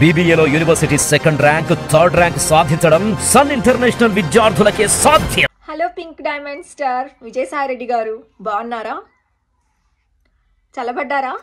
బీబీఏలో university second rank third rank సాధించడం sun international విద్యార్థులకే సాధ్యం hello pink diamond star Vijayasai Reddy గారు బాగున్నారా చల్లబడ్డారా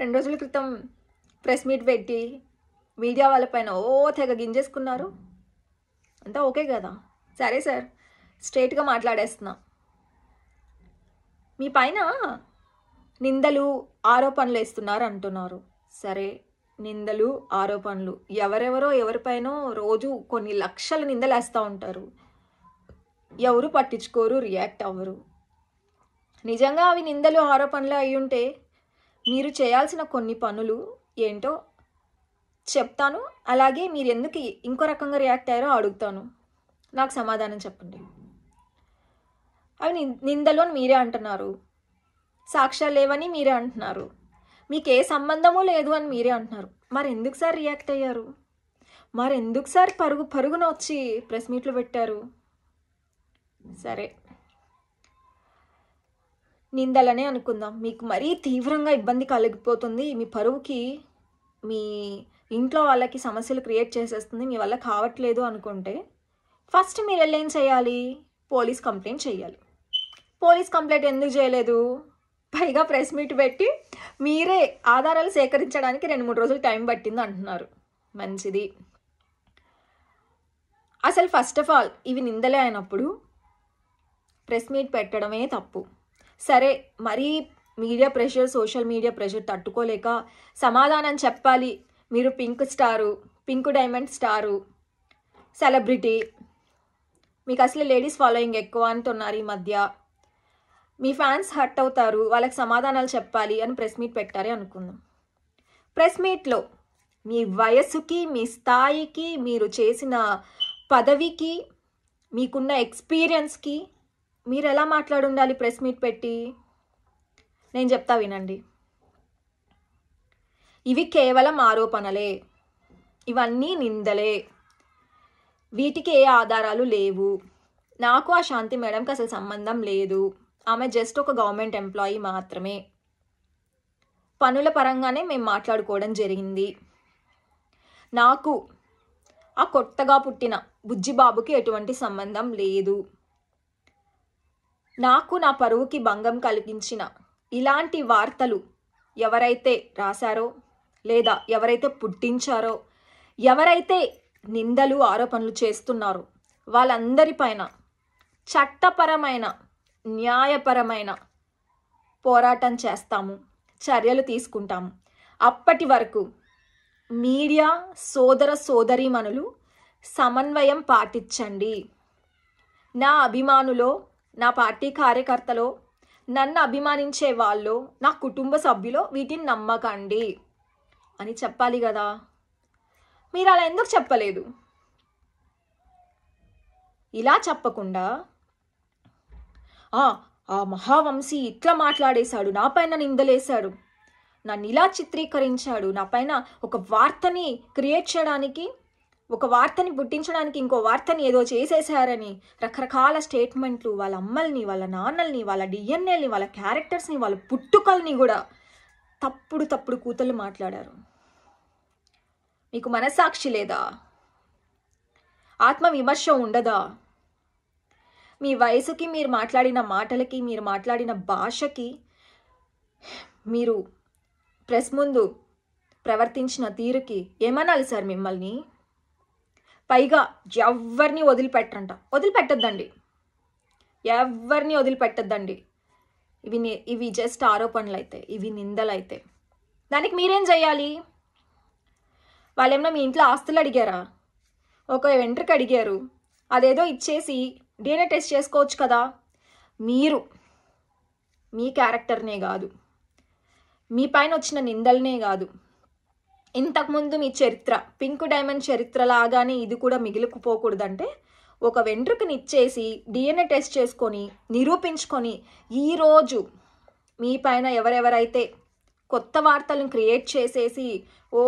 రెండు రోజుల క్రితం ప్రెస్ మీట్ పెట్టి మీడియా వాళ్ళపైన ఓ తెగ గింజేసుకున్నారు అంతా ఓకే కదా సరే సార్ స్ట్రేట్గా మాట్లాడేస్తున్నా మీ పైన నిందలు ఆరోపణలు వేస్తున్నారు అంటున్నారు సరే నిందలు ఆరోపణలు ఎవరెవరో ఎవరిపైనో రోజు కొన్ని లక్షల నిందలేస్తూ ఉంటారు ఎవరు పట్టించుకోరు రియాక్ట్ అవ్వరు నిజంగా అవి నిందలు ఆరోపణలు అయి ఉంటే మీరు చేయాల్సిన కొన్ని పనులు ఏంటో చెప్తాను అలాగే మీరు ఎందుకు ఇంకో రకంగా రియాక్ట్ అయ్యారో అడుగుతాను నాకు సమాధానం చెప్పండి అవి నిందలు అని మీరే అంటున్నారు సాక్ష్యాలు లేవని మీరే అంటున్నారు మీకు ఏ సంబంధము లేదు అని మీరే అంటున్నారు మరి ఎందుకు సార్ రియాక్ట్ అయ్యారు మరి ఎందుకు సార్ పరుగు పరుగున వచ్చి ప్రెస్ మీట్లు పెట్టారు సరే నిందలనే అనుకుందాం మీకు మరీ తీవ్రంగా ఇబ్బంది కలిగిపోతుంది మీ పరువుకి మీ ఇంట్లో వాళ్ళకి సమస్యలు క్రియేట్ చేసేస్తుంది మీ వల్ల కావట్లేదు అనుకుంటే ఫస్ట్ మీరు వెళ్ళేం చేయాలి పోలీస్ కంప్లైంట్ చేయాలి పోలీస్ కంప్లైంట్ ఎందుకు చేయలేదు పైగా ప్రెస్ మీట్ పెట్టి మీరే ఆధారాలు సేకరించడానికి రెండు మూడు రోజులు టైం పట్టింది అంటున్నారు మంచిది అసలు ఫస్ట్ ఆఫ్ ఆల్ ఇవి నిందలే అయినప్పుడు ప్రెస్ మీట్ పెట్టడమే తప్పు సరే మరీ media pressure social media pressure తట్టుకోలేక సమాధానం చెప్పాలి మీరు pink star pink diamond star celebrity మీకు అసలు లేడీస్ ఫాలోయింగ్ ఎక్కువ అంటున్నారు ఈ మధ్య మీ ఫ్యాన్స్ హర్ట్ అవుతారు వాళ్ళకి సమాధానాలు చెప్పాలి అని ప్రెస్ మీట్ పెట్టారే అనుకుందాం ప్రెస్ మీట్లో మీ వయస్సుకి మీ స్థాయికి మీరు చేసిన పదవికి మీకున్న ఎక్స్పీరియన్స్కి మీరు ఎలా మాట్లాడుండాలి ప్రెస్ మీట్ పెట్టి నేను చెప్తా వినండి ఇవి కేవలం ఆరోపణలే ఇవన్నీ నిందలే వీటికి ఏ ఆధారాలు లేవు నాకు ఆ శాంతి మేడంకి అసలు సంబంధం లేదు ఆమె జస్ట్ ఒక గవర్నమెంట్ ఎంప్లాయీ మాత్రమే పనుల పరంగానే మేము మాట్లాడుకోవడం జరిగింది నాకు ఆ కొత్తగా పుట్టిన బుజ్జిబాబుకి ఎటువంటి సంబంధం లేదు నాకు నా పరువుకి భంగం కల్పించిన ఇలాంటి వార్తలు ఎవరైతే రాశారో లేదా ఎవరైతే పుట్టించారో ఎవరైతే నిందలు ఆరోపణలు చేస్తున్నారో వాళ్ళందరిపైన చట్టపరమైన న్యాయపరమైన పోరాటం చేస్తాము చర్యలు తీసుకుంటాము అప్పటి వరకు మీడియా సోదర సోదరీమణులు సమన్వయం పాటించండి నా అభిమానులో నా పార్టీ కార్యకర్తలో నన్ను అభిమానించే వాళ్ళు నా కుటుంబ సభ్యులు వీటిని నమ్మకండి అని చెప్పాలి కదా మీరు అలా ఎందుకు చెప్పలేదు ఇలా చెప్పకుండా ఆ మహావంశీ ఇట్లా మాట్లాడేశాడు నాపైన నిందలేశాడు నన్ను ఇలా చిత్రీకరించాడు నాపైన ఒక వార్తని క్రియేట్ చేయడానికి ఒక వార్తని పుట్టించడానికి ఇంకో వార్తని ఏదో చేసేశారని రకరకాల స్టేట్మెంట్లు వాళ్ళ అమ్మల్ని వాళ్ళ నాన్నల్ని వాళ్ళ డిఎన్ఏల్ని వాళ్ళ క్యారెక్టర్స్ని వాళ్ళ పుట్టుకల్ని కూడా తప్పుడు తప్పుడు కూతలు మాట్లాడారు మీకు మనస్సాక్షి లేదా ఆత్మ విమర్శ ఉండదా మీ వయసుకి మీరు మాట్లాడిన మాటలకి మీరు మాట్లాడిన భాషకి మీరు ప్రెస్ ముందు ప్రవర్తించిన తీరుకి ఏమనాలి సార్ మిమ్మల్ని పైగా ఎవరిని వదిలిపెట్టరంట వదిలిపెట్టద్దండి ఎవరిని వదిలిపెట్టద్దండి ఇవి ఇవి జస్ట్ ఆరోపణలు అయితే ఇవి నిందలు అయితే దానికి మీరేం చేయాలి ఏమన్నా మీ ఇంట్లో ఆస్తులు అడిగారా ఒక వెంట్రుక అడిగారు అదేదో ఇచ్చేసి డిఎన్ఏ టెస్ట్ చేసుకోవచ్చు కదా మీరు మీ క్యారెక్టర్నే కాదు మీ పైన వచ్చిన నిందలనే కాదు ఇంతకుముందు మీ చరిత్ర పింక్ డైమండ్ చరిత్ర లాగానే ఇది కూడా మిగిలికుపోకూడదంటే ఒక వెంట్రుకని ఇచ్చేసి డిఎన్ఏ టెస్ట్ చేసుకొని నిరూపించుకొని ఈరోజు మీ పైన ఎవరెవరైతే కొత్త వార్తలను క్రియేట్ చేసేసి ఓ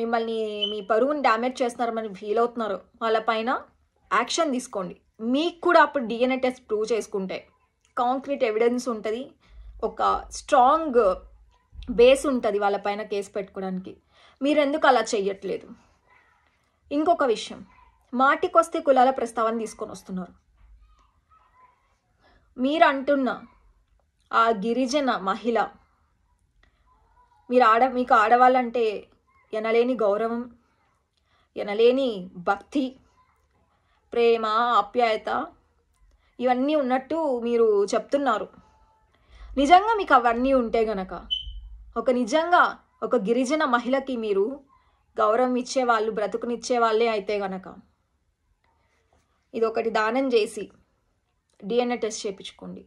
మిమ్మల్ని మీ పరువుని డ్యామేజ్ చేస్తున్నారు చేస్తున్నారని ఫీల్ అవుతున్నారు వాళ్ళ పైన యాక్షన్ తీసుకోండి మీకు కూడా అప్పుడు డిఎన్ఏ టెస్ట్ ప్రూవ్ చేసుకుంటే కాంక్రీట్ ఎవిడెన్స్ ఉంటుంది ఒక స్ట్రాంగ్ బేస్ ఉంటుంది వాళ్ళపైన కేసు పెట్టుకోవడానికి మీరు ఎందుకు అలా చెయ్యట్లేదు ఇంకొక విషయం మాటికొస్తే కులాల ప్రస్తావన తీసుకొని వస్తున్నారు మీరు అంటున్న ఆ గిరిజన మహిళ మీరు ఆడ మీకు ఆడవాళ్ళంటే ఎనలేని గౌరవం ఎనలేని భక్తి ప్రేమ ఆప్యాయత ఇవన్నీ ఉన్నట్టు మీరు చెప్తున్నారు నిజంగా మీకు అవన్నీ ఉంటే గనక ఒక నిజంగా ఒక గిరిజన మహిళకి మీరు గౌరవం ఇచ్చేవాళ్ళు బ్రతుకునిచ్చే వాళ్ళే అయితే గనక ఇది ఒకటి దానం చేసి డిఎన్ఏ టెస్ట్ చేయించుకోండి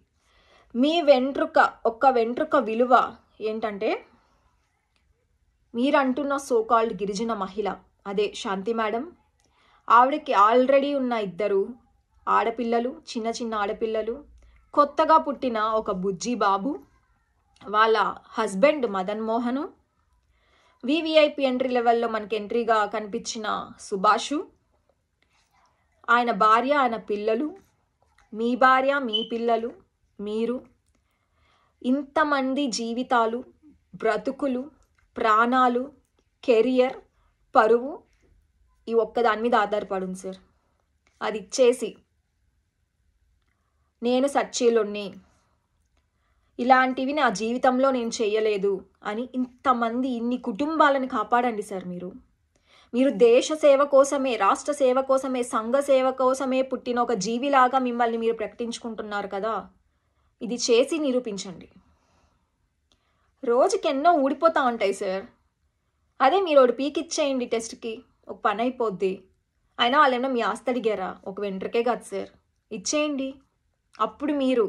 మీ వెంట్రుక ఒక్క వెంట్రుక విలువ ఏంటంటే మీరంటున్న సోకాల్డ్ గిరిజన మహిళ అదే శాంతి మేడం ఆవిడకి ఆల్రెడీ ఉన్న ఇద్దరు ఆడపిల్లలు చిన్న చిన్న ఆడపిల్లలు కొత్తగా పుట్టిన ఒక బుజ్జి బాబు వాళ్ళ husband Madan Mohan VVIP entry లెవెల్లో మనకి ఎంట్రీగా కనిపించిన సుభాషు ఆయన భార్య ఆయన పిల్లలు మీ భార్య మీ పిల్లలు మీరు ఇంతమంది జీవితాలు బ్రతుకులు ప్రాణాలు కెరియర్ పరువు ఈ ఒక్క దాని మీద ఆధారపడింది సార్ అది ఇచ్చేసి నేను సచ్చీలుణ్ణి ఇలాంటివి నా జీవితంలో నేను చేయలేదు అని ఇంతమంది ఇన్ని కుటుంబాలను కాపాడండి సార్ మీరు మీరు దేశ సేవ కోసమే రాష్ట్ర సేవ కోసమే సంఘ సేవ కోసమే పుట్టిన ఒక జీవిలాగా మిమ్మల్ని మీరు ప్రకటించుకుంటున్నారు కదా ఇది చేసి నిరూపించండి రోజుకెన్నో ఊడిపోతూ ఉంటాయి సార్ అదే మీరు ఒకటి పీకిచ్చేయండి టెస్ట్కి ఒక పని అయిపోద్ది అయినా ఏమన్నా మీ ఆస్తి అడిగారా ఒక వెంట్రకే కాదు సార్ ఇచ్చేయండి అప్పుడు మీరు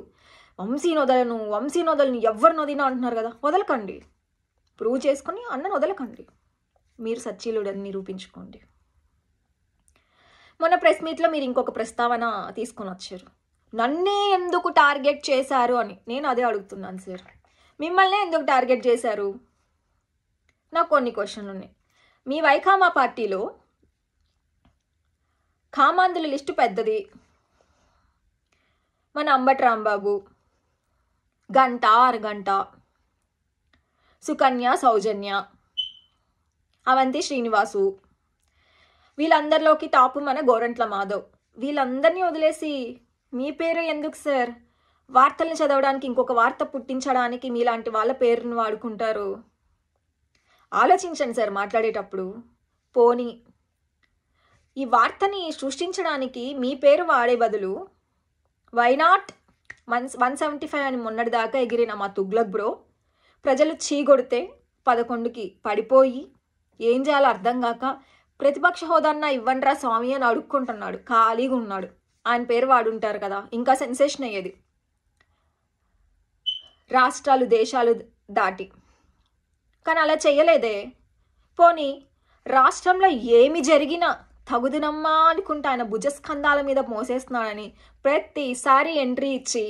వంశీని వదలను వంశీని వదలను ఎవరిని వదినా అంటున్నారు కదా వదలకండి ప్రూవ్ చేసుకుని అన్నను వదలకండి మీరు సచ్చీలుడని నిరూపించుకోండి మొన్న ప్రెస్ మీట్లో మీరు ఇంకొక ప్రస్తావన తీసుకొని వచ్చారు నన్నే ఎందుకు టార్గెట్ చేశారు అని నేను అదే అడుగుతున్నాను సార్ మిమ్మల్ని ఎందుకు టార్గెట్ చేశారు నాకు కొన్ని క్వశ్చన్లు ఉన్నాయి మీ వైఖామా పార్టీలో కామాంధుల లిస్టు పెద్దది మన అంబటి రాంబాబు గంట అరగంట సుకన్య సౌజన్య అవంతి శ్రీనివాసు వీళ్ళందరిలోకి టాపు మన గోరంట్ల మాధవ్ వీళ్ళందరినీ వదిలేసి మీ పేరు ఎందుకు సార్ వార్తలను చదవడానికి ఇంకొక వార్త పుట్టించడానికి మీలాంటి వాళ్ళ పేరును వాడుకుంటారు ఆలోచించండి సార్ మాట్లాడేటప్పుడు పోనీ ఈ వార్తని సృష్టించడానికి మీ పేరు వాడే బదులు why not one one seventy five అని మొన్నటిదాకా ఎగిరిన మా తుగ్లక్ బ్రో ప్రజలు చీగొడితే పదకొండుకి పడిపోయి ఏం చేయాలో అర్థం కాక ప్రతిపక్ష హోదాన్న ఇవ్వండిరా స్వామి అని అడుక్కుంటున్నాడు ఖాళీగా ఉన్నాడు ఆయన పేరు వాడుంటారు కదా ఇంకా సెన్సేషన్ అయ్యేది రాష్ట్రాలు దేశాలు దాటి కానీ అలా చేయలేదే పోనీ రాష్ట్రంలో ఏమి జరిగినా తగుదునమ్మా అనుకుంటే ఆయన భుజస్కంధాల మీద మోసేస్తున్నాడని ప్రతిసారి ఎంట్రీ ఇచ్చి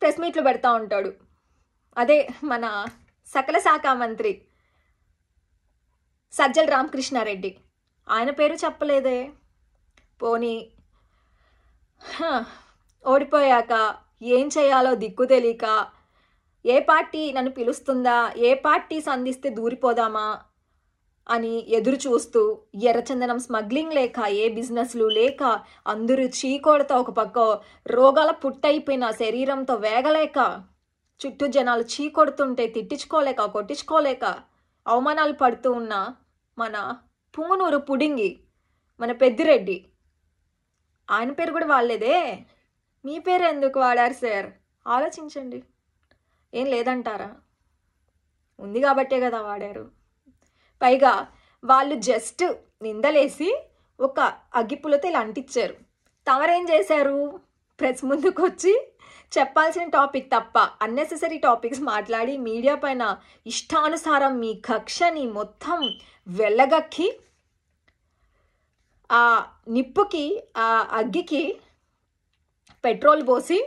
ప్రెస్ మీట్లు పెడతా ఉంటాడు అదే మన సకల శాఖ మంత్రి సజ్జల రామకృష్ణారెడ్డి ఆయన పేరు చెప్పలేదే పోనీ ఓడిపోయాక ఏం చేయాలో దిక్కు తెలియక ఏ పార్టీ నన్ను పిలుస్తుందా ఏ పార్టీ సంధిస్తే దూరిపోదామా అని ఎదురు చూస్తూ ఎర్రచందనం స్మగ్లింగ్ లేక ఏ బిజినెస్లు లేక అందరూ చీకోడతో ఒక పక్క రోగాల పుట్టయిపోయిన శరీరంతో వేగలేక చుట్టూ జనాలు చీకొడుతుంటే తిట్టించుకోలేక కొట్టించుకోలేక అవమానాలు పడుతూ ఉన్న మన పుంగునూరు పుడింగి మన పెద్దిరెడ్డి ఆయన పేరు కూడా వాళ్ళేదే మీ పేరు ఎందుకు వాడారు సార్ ఆలోచించండి ఏం లేదంటారా ఉంది కాబట్టే కదా వాడారు పైగా వాళ్ళు జస్ట్ నిందలేసి ఒక అగ్గిపులతో ఇలా అంటించారు తమరేం చేశారు ప్రెస్ ముందుకు వచ్చి చెప్పాల్సిన టాపిక్ తప్ప అన్నెసెసరీ టాపిక్స్ మాట్లాడి మీడియా పైన ఇష్టానుసారం మీ కక్షని మొత్తం వెళ్ళగక్కి ఆ నిప్పుకి ఆ అగ్గికి పెట్రోల్ పోసి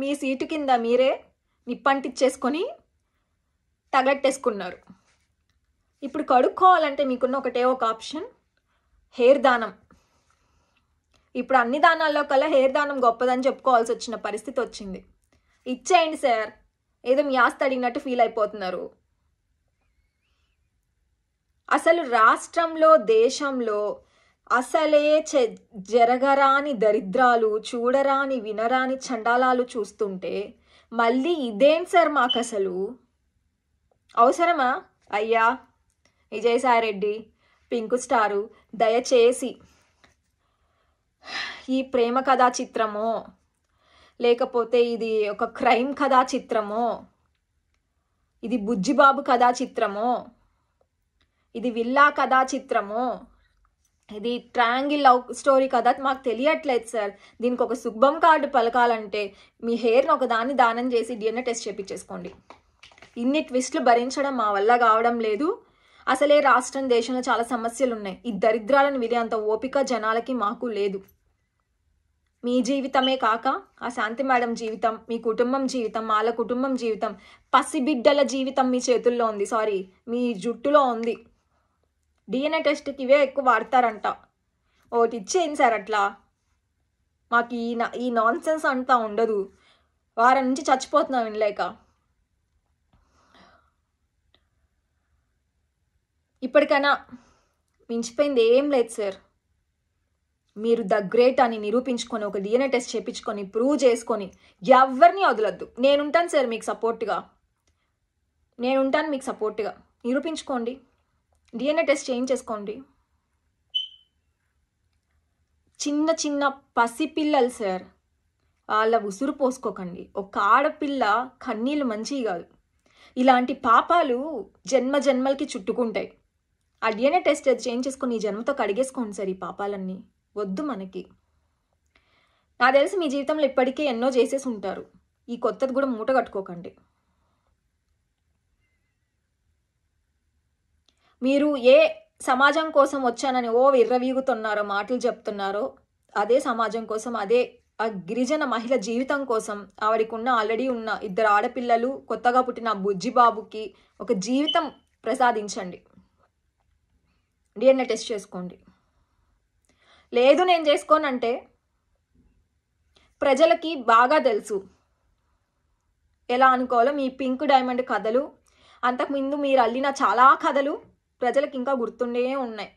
మీ సీటు కింద మీరే నిప్పంటిచ్చేసుకొని తగట్టేసుకున్నారు ఇప్పుడు కడుక్కోవాలంటే మీకున్న ఒకటే ఒక ఆప్షన్ హెయిర్ దానం ఇప్పుడు అన్ని దానాల్లో కల్లా హెయిర్ దానం గొప్పదని చెప్పుకోవాల్సి వచ్చిన పరిస్థితి వచ్చింది ఇచ్చేయండి సార్ ఏదో మీ ఆస్తి అడిగినట్టు ఫీల్ అయిపోతున్నారు అసలు రాష్ట్రంలో దేశంలో అసలే జరగరాని దరిద్రాలు చూడరాని వినరాని చండాలాలు చూస్తుంటే మళ్ళీ ఇదేం సార్ మాకు అసలు అవసరమా అయ్యా విజయసాయిరెడ్డి పింకు స్టారు దయచేసి ఈ ప్రేమ కథా చిత్రమో లేకపోతే ఇది ఒక క్రైమ్ కథా చిత్రమో ఇది బుజ్జిబాబు కథా చిత్రమో ఇది విల్లా కథా చిత్రమో ఇది ట్రయాంగిల్ లవ్ స్టోరీ కదా మాకు తెలియట్లేదు సార్ దీనికి ఒక శుభం కార్డు పలకాలంటే మీ హెయిర్ని ఒక దాన్ని దానం చేసి డిఎన్ఏ టెస్ట్ చేపించేసుకోండి ఇన్ని ట్విస్ట్లు భరించడం మా వల్ల కావడం లేదు అసలే రాష్ట్రం దేశంలో చాలా సమస్యలు ఉన్నాయి ఈ దరిద్రాలను విధి అంత ఓపిక జనాలకి మాకు లేదు మీ జీవితమే కాక ఆ శాంతి మేడం జీవితం మీ కుటుంబం జీవితం వాళ్ళ కుటుంబం జీవితం పసిబిడ్డల జీవితం మీ చేతుల్లో ఉంది సారీ మీ జుట్టులో ఉంది డిఎన్ఏ టెస్ట్కి ఇవే ఎక్కువ వాడతారంట ఒకటి ఇచ్చేయండి సార్ అట్లా మాకు ఈ ఈ నాన్సెన్స్ అంతా ఉండదు వారం నుంచి చచ్చిపోతున్నాం వినలేక ఇప్పటికైనా మించిపోయింది ఏం లేదు సార్ మీరు ద గ్రేట్ అని నిరూపించుకొని ఒక డిఎన్ఏ టెస్ట్ చేయించుకొని ప్రూవ్ చేసుకొని ఎవరిని వదలొద్దు నేనుంటాను సార్ మీకు సపోర్ట్గా నేనుంటాను మీకు సపోర్ట్గా నిరూపించుకోండి డిఎన్ఏ టెస్ట్ చేయించేసుకోండి చిన్న చిన్న పసిపిల్లలు సార్ వాళ్ళ ఉసురు పోసుకోకండి ఒక ఆడపిల్ల కన్నీళ్ళు మంచివి కాదు ఇలాంటి పాపాలు జన్మ జన్మలకి చుట్టుకుంటాయి ఆ డిఎన్ఏ టెస్ట్ చేంజ్ చేసుకుని ఈ జన్మతో కడిగేసుకోండి సార్ ఈ పాపాలన్నీ వద్దు మనకి నాకు తెలిసి మీ జీవితంలో ఇప్పటికే ఎన్నో చేసేసి ఉంటారు ఈ కొత్తది కూడా మూట కట్టుకోకండి మీరు ఏ సమాజం కోసం వచ్చానని ఓ విర్రవీగుతున్నారో మాటలు చెప్తున్నారో అదే సమాజం కోసం అదే ఆ గిరిజన మహిళ జీవితం కోసం ఆవిడకున్న ఆల్రెడీ ఉన్న ఇద్దరు ఆడపిల్లలు కొత్తగా పుట్టిన బుజ్జిబాబుకి ఒక జీవితం ప్రసాదించండి డిఎన్ఏ టెస్ట్ చేసుకోండి లేదు నేను చేసుకోనంటే ప్రజలకి బాగా తెలుసు ఎలా అనుకోవాలో మీ పింక్ డైమండ్ కథలు అంతకుముందు మీరు అల్లిన చాలా కథలు ప్రజలకు ఇంకా గుర్తుండే ఉన్నాయి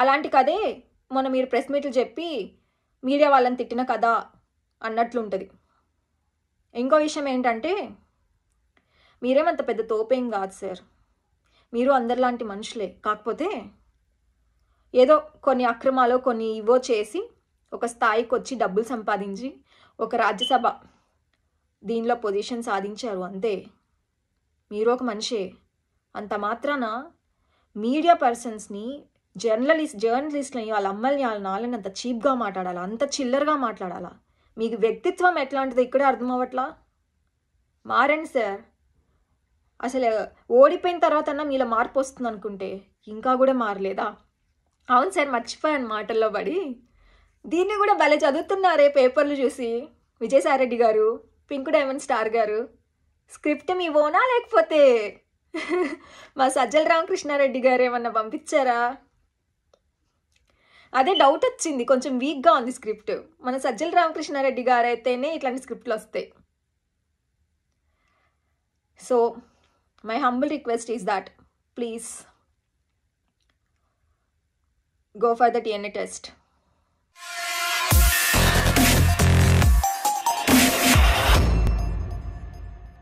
అలాంటి కథే మొన్న మీరు ప్రెస్ మీట్లు చెప్పి మీడియా వాళ్ళని తిట్టిన కథ అన్నట్లుంటుంది ఇంకో విషయం ఏంటంటే మీరేమంత పెద్ద తోపేం కాదు సార్ మీరు అందరిలాంటి మనుషులే కాకపోతే ఏదో కొన్ని అక్రమాలు కొన్ని ఇవో చేసి ఒక స్థాయికి వచ్చి డబ్బులు సంపాదించి ఒక రాజ్యసభ దీనిలో పొజిషన్ సాధించారు అంతే మీరు ఒక మనిషే అంత మాత్రాన మీడియా పర్సన్స్ని జర్నలిస్ట్ జర్నలిస్ట్లని వాళ్ళ అమ్మల్ని వాళ్ళ నాలని అంత చీప్గా మాట్లాడాలా అంత చిల్లరగా మాట్లాడాలా మీకు వ్యక్తిత్వం ఎట్లాంటిదో ఇక్కడే అర్థం అవ్వట్లా మారండి సార్ అసలు ఓడిపోయిన తర్వాత మీలో మార్పు వస్తుంది అనుకుంటే ఇంకా కూడా మారలేదా అవును సార్ మర్చిపోయాను మాటల్లో పడి దీన్ని కూడా భలే చదువుతున్నారే పేపర్లు చూసి విజయసాయిరెడ్డి గారు పింకు డైమండ్ స్టార్ గారు స్క్రిప్ట్ మీ ఓనా లేకపోతే మా సజ్జల రామకృష్ణారెడ్డి గారు ఏమన్నా పంపించారా అదే డౌట్ వచ్చింది కొంచెం వీక్గా ఉంది స్క్రిప్ట్ మన సజ్జల రామకృష్ణారెడ్డి గారు అయితేనే ఇట్లాంటి స్క్రిప్ట్లు వస్తాయి so my humble request is that please go for the DNA test